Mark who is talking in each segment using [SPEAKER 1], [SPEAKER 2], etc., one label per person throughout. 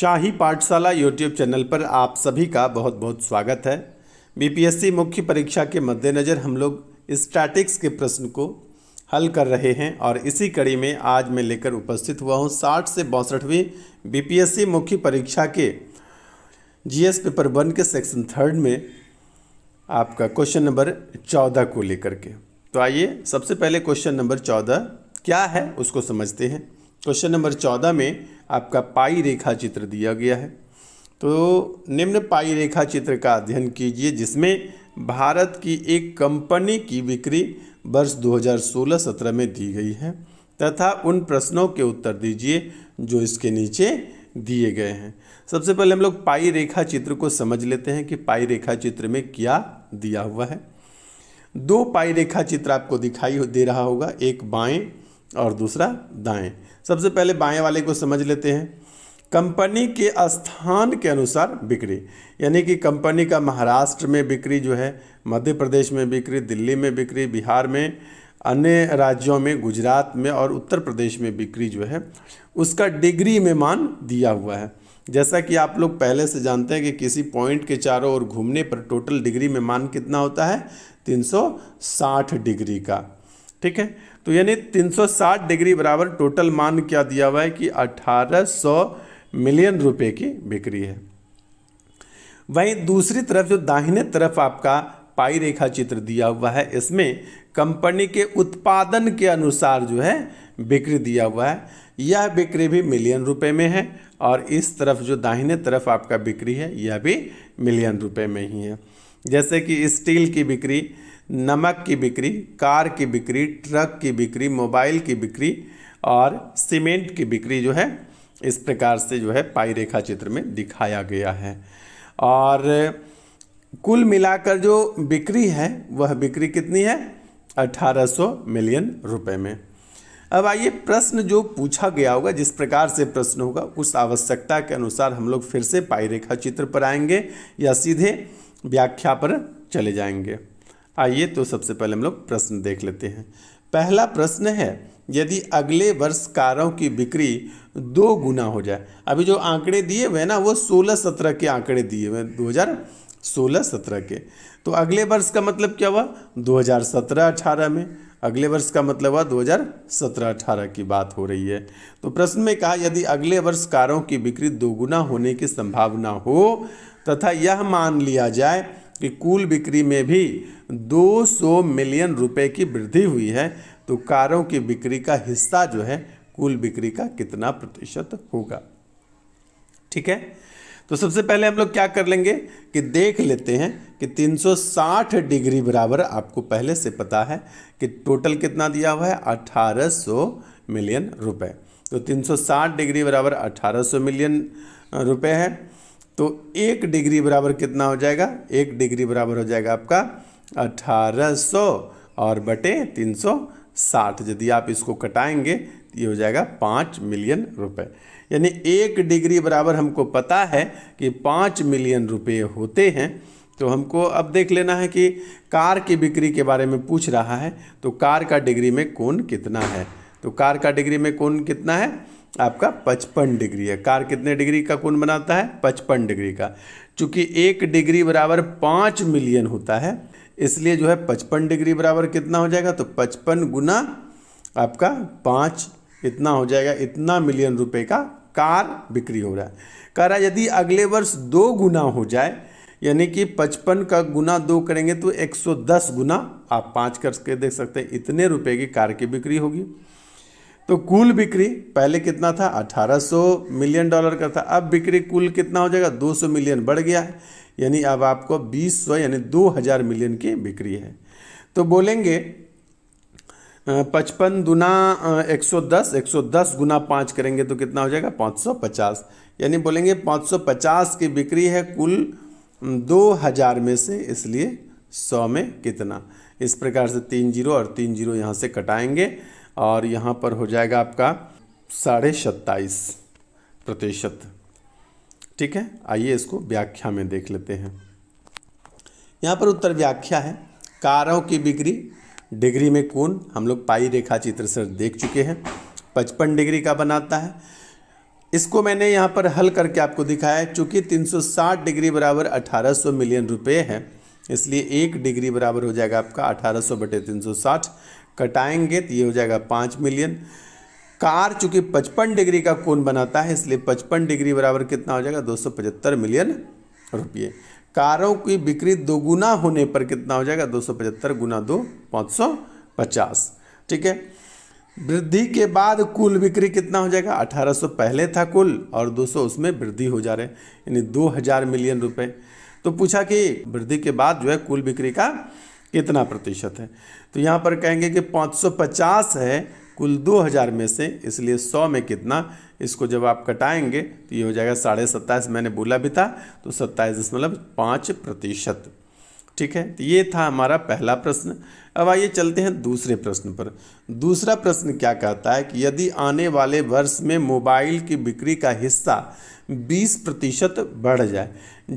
[SPEAKER 1] शाही पाठशाला YouTube channel पर आप सभी का बहुत बहुत स्वागत है बीपीएससी मुख्य परीक्षा के मद्देनज़र हम लोग स्टैटिक्स के प्रश्न को हल कर रहे हैं और इसी कड़ी में आज मैं लेकर उपस्थित हुआ हूं साठ से बासठवीं बीपीएससी मुख्य परीक्षा के जीएस पेपर वन के सेक्शन थर्ड में आपका क्वेश्चन नंबर चौदह को लेकर के तो आइए सबसे पहले क्वेश्चन नंबर चौदह क्या है उसको समझते हैं क्वेश्चन नंबर चौदह में आपका पाई रेखा चित्र दिया गया है तो निम्न पाई रेखा चित्र का अध्ययन कीजिए जिसमें भारत की एक कंपनी की बिक्री वर्ष 2016-17 में दी गई है तथा उन प्रश्नों के उत्तर दीजिए जो इसके नीचे दिए गए हैं सबसे पहले हम लोग पाई रेखा चित्र को समझ लेते हैं कि पाई रेखा चित्र में क्या दिया हुआ है दो पाई रेखा चित्र आपको दिखाई दे रहा होगा एक बाएं और दूसरा दाएं सबसे पहले बाएं वाले को समझ लेते हैं कंपनी के स्थान के अनुसार बिक्री यानी कि कंपनी का महाराष्ट्र में बिक्री जो है मध्य प्रदेश में बिक्री दिल्ली में बिक्री बिहार में अन्य राज्यों में गुजरात में और उत्तर प्रदेश में बिक्री जो है उसका डिग्री में मान दिया हुआ है जैसा कि आप लोग पहले से जानते हैं कि किसी पॉइंट के चारों ओर घूमने पर टोटल डिग्री में मान कितना होता है 360 डिग्री का ठीक है तो यानी 360 डिग्री बराबर टोटल मान क्या दिया हुआ है कि 1800 मिलियन रुपए की बिक्री है वहीं दूसरी तरफ जो दाहिने तरफ आपका पाई रेखा चित्र दिया हुआ है इसमें कंपनी के उत्पादन के अनुसार जो है बिक्री दिया हुआ है यह बिक्री भी मिलियन रुपए में है और इस तरफ जो दाहिने तरफ आपका बिक्री है यह भी मिलियन रुपए में ही है जैसे कि स्टील की बिक्री नमक की बिक्री कार की बिक्री ट्रक की बिक्री मोबाइल की बिक्री और सीमेंट की बिक्री जो है इस प्रकार से जो है पाई रेखा चित्र में दिखाया गया है और कुल मिलाकर जो बिक्री है वह बिक्री कितनी है 1800 मिलियन रुपए में अब आइए प्रश्न जो पूछा गया होगा जिस प्रकार से प्रश्न होगा उस आवश्यकता के अनुसार हम लोग फिर से पाई रेखा चित्र पर आएंगे या सीधे व्याख्या पर चले जाएंगे आइए तो सबसे पहले हम लोग प्रश्न देख लेते हैं पहला प्रश्न है यदि अगले वर्ष कारों की बिक्री दो गुना हो जाए अभी जो आंकड़े दिए हुए ना वो सोलह सत्रह के आंकड़े दिए हुए दो हज़ार सोलह सत्रह के तो अगले वर्ष का मतलब क्या हुआ दो हज़ार सत्रह अठारह में अगले वर्ष का मतलब हुआ 2017-18 की बात हो रही है तो प्रश्न में कहा यदि अगले वर्ष कारों की बिक्री दोगुना होने की संभावना हो तथा यह मान लिया जाए कि कुल बिक्री में भी 200 मिलियन रुपए की वृद्धि हुई है तो कारों की बिक्री का हिस्सा जो है कुल बिक्री का कितना प्रतिशत होगा ठीक है तो सबसे पहले हम लोग क्या कर लेंगे कि देख लेते हैं कि 360 डिग्री बराबर आपको पहले से पता है कि टोटल कितना दिया हुआ है 1800 मिलियन रुपए तो 360 डिग्री बराबर 1800 मिलियन रुपए है तो एक डिग्री बराबर कितना हो जाएगा एक डिग्री बराबर हो जाएगा आपका अठारह सौ और बटे तीन सौ साठ यदि आप इसको कटाएंगे तो ये हो जाएगा पाँच मिलियन रुपए यानी एक डिग्री बराबर हमको पता है कि पाँच मिलियन रुपए होते हैं तो हमको अब देख लेना है कि कार की बिक्री के बारे में पूछ रहा है तो कार का डिग्री में कौन कितना है तो कार का डिग्री में कौन कितना है आपका पचपन डिग्री है कार कितने डिग्री का कोण बनाता है पचपन डिग्री का चूंकि एक डिग्री बराबर पाँच मिलियन होता है इसलिए जो है पचपन डिग्री बराबर कितना हो जाएगा तो पचपन गुना आपका पाँच इतना हो जाएगा इतना मिलियन रुपए का कार बिक्री हो रहा है कह रहा है यदि अगले वर्ष दो गुना हो जाए यानी कि पचपन का गुना दो करेंगे तो 110 गुना आप पाँच करके देख सकते हैं इतने रुपए की कार की बिक्री होगी तो कुल बिक्री पहले कितना था 1800 मिलियन डॉलर का था अब बिक्री कुल कितना हो जाएगा 200 मिलियन बढ़ गया है यानी अब आपको 2000 यानी 2000 मिलियन की बिक्री है तो बोलेंगे पचपन दुना 110 110 गुना पाँच करेंगे तो कितना हो जाएगा 550 यानी बोलेंगे 550 की बिक्री है कुल 2000 में से इसलिए 100 में कितना इस प्रकार से तीन जीरो और तीन जीरो यहाँ से कटाएंगे और यहाँ पर हो जाएगा आपका साढ़े सत्ताईस प्रतिशत ठीक है आइए इसको व्याख्या में देख लेते हैं यहाँ पर उत्तर व्याख्या है कारों की बिक्री डिग्री में कौन हम लोग पाई रेखा चित्र से देख चुके हैं पचपन डिग्री का बनाता है इसको मैंने यहाँ पर हल करके आपको दिखाया है चूँकि 360 डिग्री बराबर 1800 मिलियन रुपए है इसलिए एक डिग्री बराबर हो जाएगा आपका अठारह सौ बटे तीन सौ साठ कटाएंगे तो ये हो जाएगा पाँच मिलियन कार चूंकि पचपन डिग्री का कोण बनाता है इसलिए पचपन डिग्री बराबर कितना हो जाएगा दो सौ पचहत्तर मिलियन रुपये कारों की बिक्री दोगुना होने पर कितना हो जाएगा दो सौ पचहत्तर गुना दो पाँच सौ पचास ठीक है वृद्धि के बाद कुल बिक्री कितना हो जाएगा 1800 पहले था कुल और 200 उसमें वृद्धि हो जा रहे यानी 2000 मिलियन रुपए तो पूछा कि वृद्धि के बाद जो है कुल बिक्री का कितना प्रतिशत है तो यहाँ पर कहेंगे कि 550 है कुल 2000 में से इसलिए 100 में कितना इसको जब आप कटाएंगे तो ये हो जाएगा साढ़े सत्ताईस मैंने बोला भी था तो सत्ताईस दशमलव पाँच प्रतिशत ठीक है तो ये था हमारा पहला प्रश्न अब आइए चलते हैं दूसरे प्रश्न पर दूसरा प्रश्न क्या कहता है कि यदि आने वाले वर्ष में मोबाइल की बिक्री का हिस्सा 20 प्रतिशत बढ़ जाए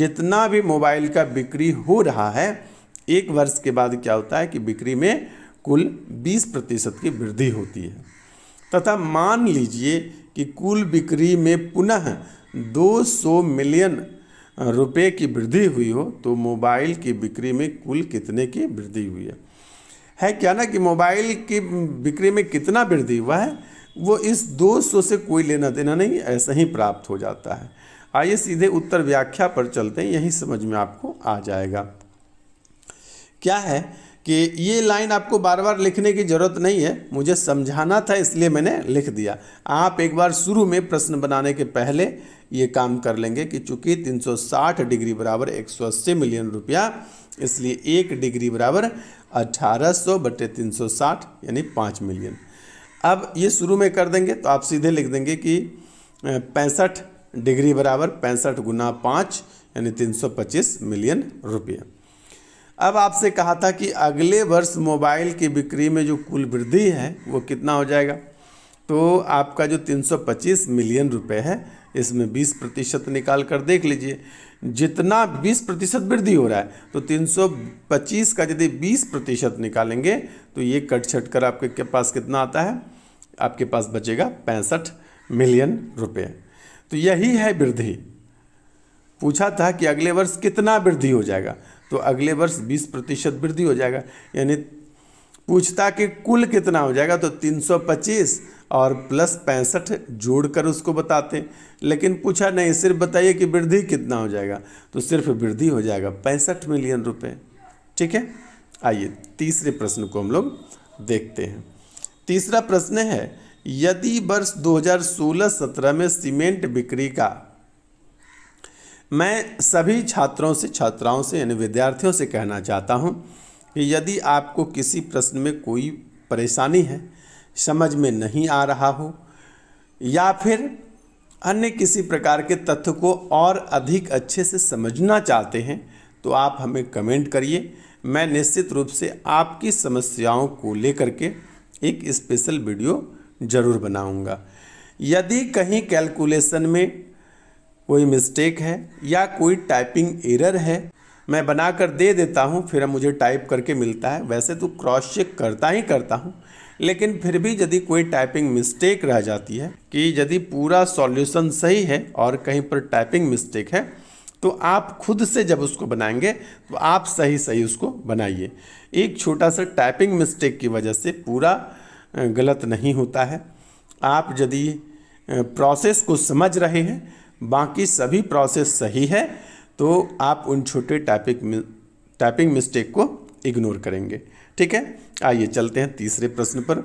[SPEAKER 1] जितना भी मोबाइल का बिक्री हो रहा है एक वर्ष के बाद क्या होता है कि बिक्री में कुल 20 प्रतिशत की वृद्धि होती है तथा मान लीजिए कि कुल बिक्री में पुनः 200 मिलियन रुपये की वृद्धि हुई हो तो मोबाइल की बिक्री में कुल कितने की वृद्धि हुई है है क्या ना कि मोबाइल की बिक्री में कितना वृद्धि हुआ है वो इस दो सौ से कोई लेना देना नहीं ऐसा ही प्राप्त हो जाता है आइए सीधे उत्तर व्याख्या पर चलते हैं यही समझ में आपको आ जाएगा क्या है कि ये लाइन आपको बार बार लिखने की ज़रूरत नहीं है मुझे समझाना था इसलिए मैंने लिख दिया आप एक बार शुरू में प्रश्न बनाने के पहले ये काम कर लेंगे कि चूंकि 360 डिग्री बराबर एक मिलियन रुपया इसलिए एक डिग्री बराबर 1800 सौ बटे तीन यानी पाँच मिलियन अब ये शुरू में कर देंगे तो आप सीधे लिख देंगे कि पैंसठ डिग्री बराबर पैंसठ गुना पाँच यानी 325 मिलियन रुपये अब आपसे कहा था कि अगले वर्ष मोबाइल की बिक्री में जो कुल वृद्धि है वो कितना हो जाएगा तो आपका जो 325 मिलियन रुपए है इसमें 20 प्रतिशत निकाल कर देख लीजिए जितना 20 प्रतिशत वृद्धि हो रहा है तो 325 का यदि 20 प्रतिशत निकालेंगे तो ये कट छट कर आपके के पास कितना आता है आपके पास बचेगा पैंसठ मिलियन रुपये तो यही है वृद्धि पूछा था कि अगले वर्ष कितना वृद्धि हो जाएगा तो अगले वर्ष बीस प्रतिशत वृद्धि हो जाएगा यानी पूछता कि कुल कितना हो जाएगा तो 325 और प्लस पैंसठ जोड़कर उसको बताते लेकिन पूछा नहीं सिर्फ बताइए कि वृद्धि कितना हो जाएगा तो सिर्फ वृद्धि हो जाएगा पैंसठ मिलियन रुपए ठीक है आइए तीसरे प्रश्न को हम लोग देखते हैं तीसरा प्रश्न है यदि वर्ष 2016-17 में सीमेंट बिक्री का मैं सभी छात्रों से छात्राओं से यानी विद्यार्थियों से कहना चाहता हूँ कि यदि आपको किसी प्रश्न में कोई परेशानी है समझ में नहीं आ रहा हो या फिर अन्य किसी प्रकार के तथ्य को और अधिक अच्छे से समझना चाहते हैं तो आप हमें कमेंट करिए मैं निश्चित रूप से आपकी समस्याओं को लेकर के एक स्पेशल वीडियो ज़रूर बनाऊंगा यदि कहीं कैलकुलेशन में कोई मिस्टेक है या कोई टाइपिंग एरर है मैं बना कर दे देता हूँ फिर मुझे टाइप करके मिलता है वैसे तो क्रॉस चेक करता ही करता हूँ लेकिन फिर भी यदि कोई टाइपिंग मिस्टेक रह जाती है कि यदि पूरा सॉल्यूशन सही है और कहीं पर टाइपिंग मिस्टेक है तो आप खुद से जब उसको बनाएंगे तो आप सही सही उसको बनाइए एक छोटा सा टाइपिंग मिस्टेक की वजह से पूरा गलत नहीं होता है आप यदि प्रोसेस को समझ रहे हैं बाकी सभी प्रोसेस सही है तो आप उन छोटे टाइपिंग टाइपिंग मिस्टेक को इग्नोर करेंगे ठीक है आइए चलते हैं तीसरे प्रश्न पर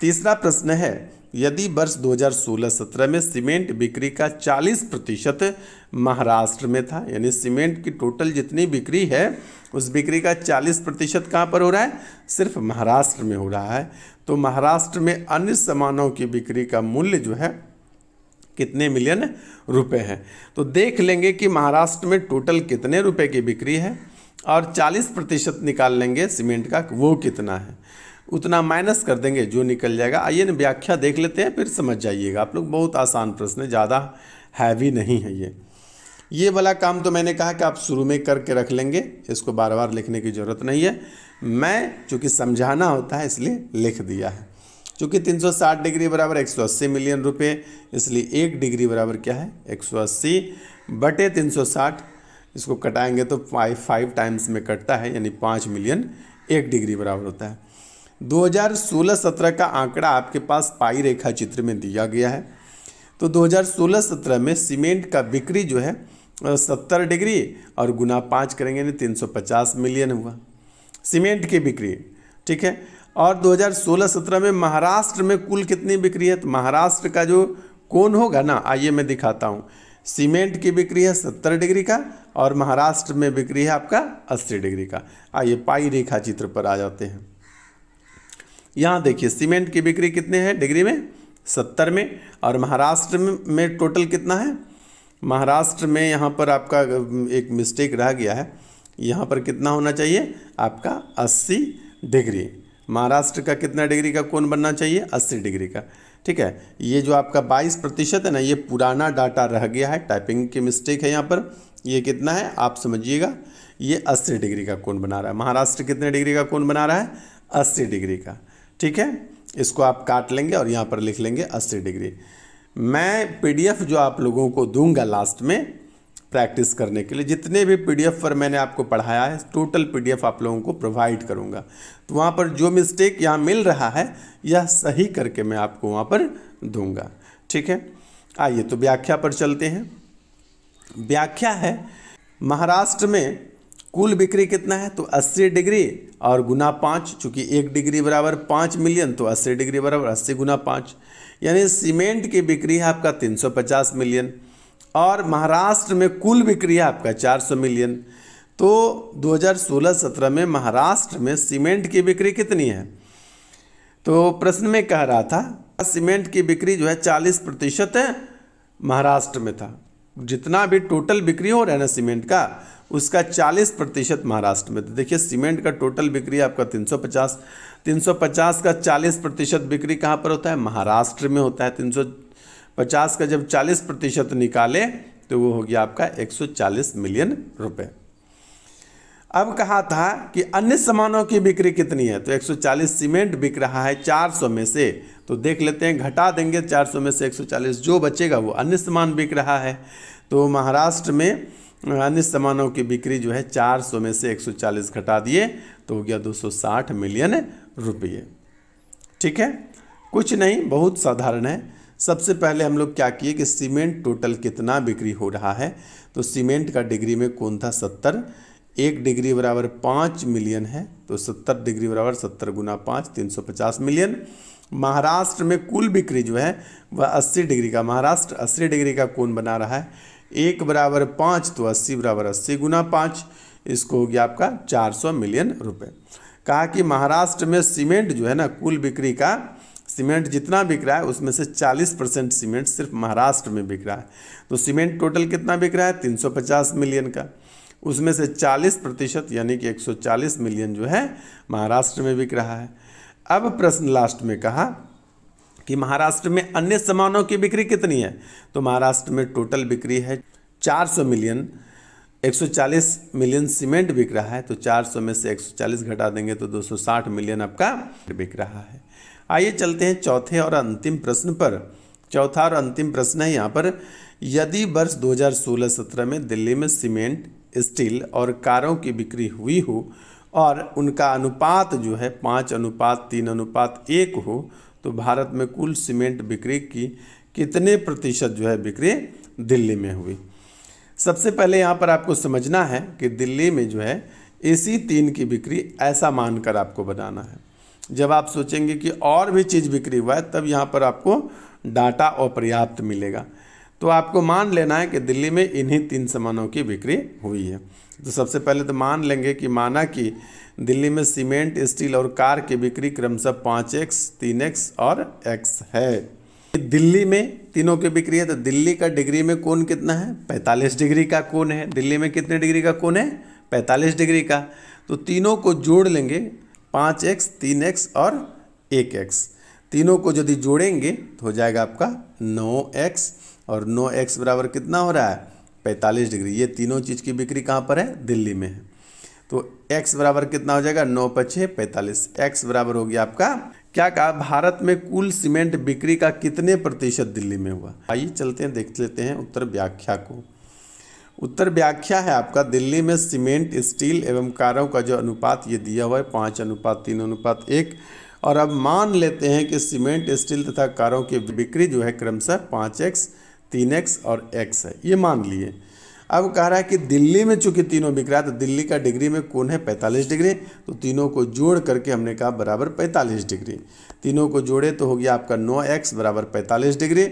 [SPEAKER 1] तीसरा प्रश्न है यदि वर्ष 2016-17 में सीमेंट बिक्री का 40 प्रतिशत महाराष्ट्र में था यानी सीमेंट की टोटल जितनी बिक्री है उस बिक्री का 40 प्रतिशत कहाँ पर हो रहा है सिर्फ महाराष्ट्र में हो रहा है तो महाराष्ट्र में अन्य सामानों की बिक्री का मूल्य जो है कितने मिलियन रुपए हैं तो देख लेंगे कि महाराष्ट्र में टोटल कितने रुपए की बिक्री है और 40 प्रतिशत निकाल लेंगे सीमेंट का वो कितना है उतना माइनस कर देंगे जो निकल जाएगा आइए ना व्याख्या देख लेते हैं फिर समझ जाइएगा आप लोग बहुत आसान प्रश्न है ज़्यादा हैवी नहीं है ये ये वाला काम तो मैंने कहा कि आप शुरू में करके रख लेंगे इसको बार बार लिखने की ज़रूरत नहीं है मैं चूँकि समझाना होता है इसलिए लिख दिया है चूँकि 360 डिग्री बराबर 180 मिलियन रुपए इसलिए एक डिग्री बराबर क्या है 180 बटे 360 इसको कटाएंगे तो फाइव फाइव टाइम्स में कटता है यानी पाँच मिलियन एक डिग्री बराबर होता है 2016-17 का आंकड़ा आपके पास पाई रेखा चित्र में दिया गया है तो 2016-17 में सीमेंट का बिक्री जो है सत्तर डिग्री और गुना पाँच करेंगे यानी 350 मिलियन हुआ सीमेंट की बिक्री ठीक है और 2016-17 में महाराष्ट्र में कुल कितनी बिक्री है तो महाराष्ट्र का जो कौन होगा ना आइए मैं दिखाता हूँ सीमेंट की बिक्री है सत्तर डिग्री का और महाराष्ट्र में बिक्री है आपका अस्सी डिग्री का आइए पाई रेखा चित्र पर आ जाते हैं यहाँ देखिए सीमेंट की बिक्री कितने हैं डिग्री में सत्तर में और महाराष्ट्र में, में टोटल कितना है महाराष्ट्र में यहाँ पर आपका एक मिस्टेक रह गया है यहाँ पर कितना होना चाहिए आपका अस्सी डिग्री महाराष्ट्र का कितना डिग्री का कोण बनना चाहिए अस्सी डिग्री का ठीक है ये जो आपका बाईस प्रतिशत है ना ये पुराना डाटा रह गया है टाइपिंग की मिस्टेक है यहाँ पर ये कितना है आप समझिएगा ये अस्सी डिग्री का कोण बना रहा है महाराष्ट्र कितने डिग्री का कोण बना रहा है अस्सी डिग्री का ठीक है इसको आप काट लेंगे और यहाँ पर लिख लेंगे अस्सी डिग्री मैं पी जो आप लोगों को दूंगा लास्ट में प्रैक्टिस करने के लिए जितने भी पीडीएफ पर मैंने आपको पढ़ाया है टोटल पीडीएफ आप लोगों को प्रोवाइड करूंगा तो वहाँ पर जो मिस्टेक यहाँ मिल रहा है यह सही करके मैं आपको वहाँ पर दूंगा ठीक है आइए तो व्याख्या पर चलते हैं व्याख्या है महाराष्ट्र में कुल बिक्री कितना है तो 80 डिग्री और गुना पाँच चूँकि एक डिग्री बराबर पाँच मिलियन तो 80 डिग्री बराबर 80 गुना पाँच यानी सीमेंट की बिक्री है आपका 350 मिलियन और महाराष्ट्र में कुल बिक्री है आपका 400 मिलियन तो 2016-17 में महाराष्ट्र में सीमेंट की बिक्री कितनी है तो प्रश्न में कह रहा था सीमेंट की बिक्री जो है 40 प्रतिशत है महाराष्ट्र में था जितना भी टोटल बिक्री हो रहा है ना सीमेंट का उसका 40 प्रतिशत महाराष्ट्र में था देखिए सीमेंट का टोटल बिक्री आपका 350 350 का 40 प्रतिशत बिक्री कहाँ पर होता है महाराष्ट्र में होता है पचास का जब चालीस प्रतिशत निकाले तो वो हो गया आपका एक सौ चालीस मिलियन रुपए अब कहा था कि अन्य सामानों की बिक्री कितनी है तो 140 सीमेंट बिक रहा है 400 में से तो देख लेते हैं घटा देंगे 400 में से 140 जो बचेगा वो अन्य सामान बिक रहा है तो महाराष्ट्र में अन्य सामानों की बिक्री जो है 400 में से 140 घटा दिए तो हो गया 260 मिलियन रुपये ठीक है कुछ नहीं बहुत साधारण है सबसे पहले हम लोग क्या किए कि सीमेंट टोटल कितना बिक्री हो रहा है तो सीमेंट का डिग्री में कौन था सत्तर एक डिग्री बराबर पाँच मिलियन है तो सत्तर डिग्री बराबर सत्तर गुना पाँच तीन सौ पचास मिलियन महाराष्ट्र में कुल बिक्री जो है वह अस्सी डिग्री का महाराष्ट्र अस्सी डिग्री का कौन बना रहा है एक बराबर पाँच तो अस्सी बराबर अस्सी गुना पाँच इसको हो गया आपका चार सौ मिलियन रुपये कहा कि महाराष्ट्र में सीमेंट जो है ना कुल बिक्री का सीमेंट जितना बिक रहा है उसमें से 40 परसेंट सीमेंट सिर्फ महाराष्ट्र में बिक रहा है तो सीमेंट टोटल कितना बिक रहा है 350 मिलियन का उसमें से 40 प्रतिशत यानी कि 140 मिलियन जो है महाराष्ट्र में बिक रहा है अब प्रश्न लास्ट में कहा कि महाराष्ट्र में अन्य सामानों की बिक्री कितनी है तो महाराष्ट्र में टोटल बिक्री है चार मिलियन 140 मिलियन सीमेंट बिक रहा है तो 400 में से 140 घटा देंगे तो 260 मिलियन आपका बिक रहा है आइए चलते हैं चौथे और अंतिम प्रश्न पर चौथा और अंतिम प्रश्न है यहाँ पर यदि वर्ष 2016-17 में दिल्ली में सीमेंट स्टील और कारों की बिक्री हुई हो और उनका अनुपात जो है पाँच अनुपात तीन अनुपात एक हो तो भारत में कुल सीमेंट बिक्री की कितने प्रतिशत जो है बिक्री दिल्ली में हुई सबसे पहले यहाँ पर आपको समझना है कि दिल्ली में जो है ए सी तीन की बिक्री ऐसा मानकर आपको बनाना है जब आप सोचेंगे कि और भी चीज़ बिक्री हुआ है तब यहाँ पर आपको डाटा अपर्याप्त मिलेगा तो आपको मान लेना है कि दिल्ली में इन्हीं तीन सामानों की बिक्री हुई है तो सबसे पहले तो मान लेंगे कि माना कि दिल्ली में सीमेंट स्टील और कार की बिक्री क्रमशः पाँच एक्स तीन एक्स और एक्स है दिल्ली में तीनों की बिक्री है तो दिल्ली का डिग्री में कौन कितना है पैंतालीस डिग्री का कौन है दिल्ली में कितने डिग्री का कौन है पैंतालीस डिग्री का तो तीनों को जोड़ लेंगे पाँच एक्स तीन एक्स और एक एक्स तीनों को यदि जोड़ेंगे तो हो जाएगा आपका नौ एक्स और नौ एक्स बराबर कितना हो रहा है पैंतालीस डिग्री ये तीनों चीज़ की बिक्री कहाँ पर है दिल्ली में है तो x बराबर कितना हो जाएगा नौ पछे पैंतालीस एक्स बराबर हो गया आपका क्या कहा भारत में कुल सीमेंट बिक्री का कितने प्रतिशत दिल्ली में हुआ आइए चलते हैं देख लेते हैं उत्तर व्याख्या को उत्तर व्याख्या है आपका दिल्ली में सीमेंट स्टील एवं कारों का जो अनुपात ये दिया हुआ है पाँच अनुपात तीन अनुपात एक और अब मान लेते हैं कि सीमेंट स्टील तथा कारों की बिक्री जो है क्रमशः पाँच एक्स तीन एक्स और एक्स है ये मान लिए अब कह रहा है कि दिल्ली में चूंकि तीनों बिक रहा है तो दिल्ली का डिग्री में कौन है पैंतालीस डिग्री तो तीनों को जोड़ करके हमने कहा बराबर पैंतालीस डिग्री तीनों को जोड़े तो हो गया आपका एक्स बराबर पैंतालीस डिग्री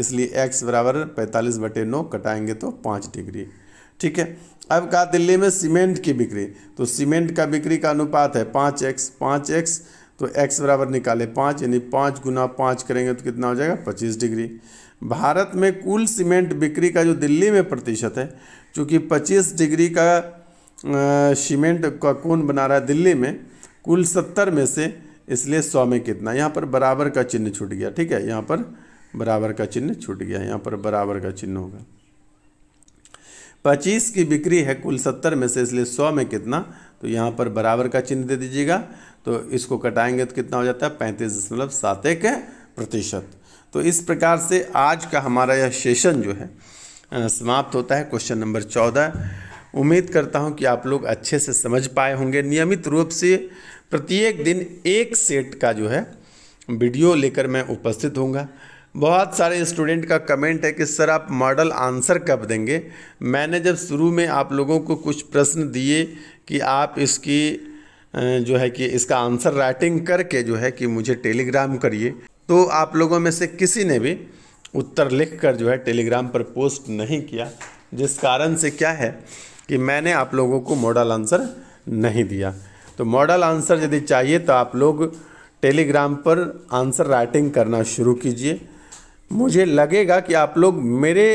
[SPEAKER 1] इसलिए एक्स बराबर पैंतालीस बटे नौ कटाएंगे तो पाँच डिग्री ठीक है अब कहा दिल्ली में सीमेंट की बिक्री तो सीमेंट का बिक्री का अनुपात है पाँच एक्स पाँच एक्स तो एक्स बराबर निकाले पाँच यानी पाँच गुना पाँच करेंगे तो कितना हो जाएगा पच्चीस डिग्री भारत में कुल सीमेंट बिक्री का जो दिल्ली में प्रतिशत है चूँकि पच्चीस डिग्री का सीमेंट का कौन बना रहा है दिल्ली में कुल सत्तर में से इसलिए सौ में कितना यहाँ पर बराबर का चिन्ह छूट गया ठीक है यहाँ पर बराबर का चिन्ह छूट गया यहाँ पर बराबर का चिन्ह होगा पच्चीस की बिक्री है कुल सत्तर में से इसलिए सौ में कितना तो यहाँ पर बराबर का चिन्ह दे दीजिएगा तो इसको कटाएंगे तो कितना हो जाता है पैंतीस दशमलव सात एक प्रतिशत तो इस प्रकार से आज का हमारा यह सेशन जो है समाप्त होता है क्वेश्चन नंबर चौदह उम्मीद करता हूँ कि आप लोग अच्छे से समझ पाए होंगे नियमित रूप से प्रत्येक दिन एक सेट का जो है वीडियो लेकर मैं उपस्थित होंगे बहुत सारे स्टूडेंट का कमेंट है कि सर आप मॉडल आंसर कब देंगे मैंने जब शुरू में आप लोगों को कुछ प्रश्न दिए कि आप इसकी जो है कि इसका आंसर राइटिंग करके जो है कि मुझे टेलीग्राम करिए तो आप लोगों में से किसी ने भी उत्तर लिख कर जो है टेलीग्राम पर पोस्ट नहीं किया जिस कारण से क्या है कि मैंने आप लोगों को मॉडल आंसर नहीं दिया तो मॉडल आंसर यदि चाहिए तो आप लोग टेलीग्राम पर आंसर राइटिंग करना शुरू कीजिए मुझे लगेगा कि आप लोग मेरे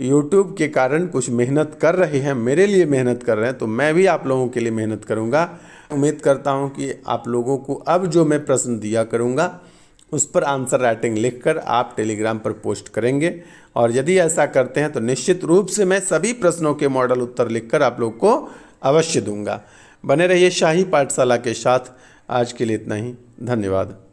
[SPEAKER 1] यूट्यूब के कारण कुछ मेहनत कर रहे हैं मेरे लिए मेहनत कर रहे हैं तो मैं भी आप लोगों के लिए मेहनत करूँगा उम्मीद करता हूँ कि आप लोगों को अब जो मैं प्रश्न दिया करूँगा उस पर आंसर राइटिंग लिखकर आप टेलीग्राम पर पोस्ट करेंगे और यदि ऐसा करते हैं तो निश्चित रूप से मैं सभी प्रश्नों के मॉडल उत्तर लिखकर आप लोग को अवश्य दूंगा बने रहिए शाही पाठशाला के साथ आज के लिए इतना ही धन्यवाद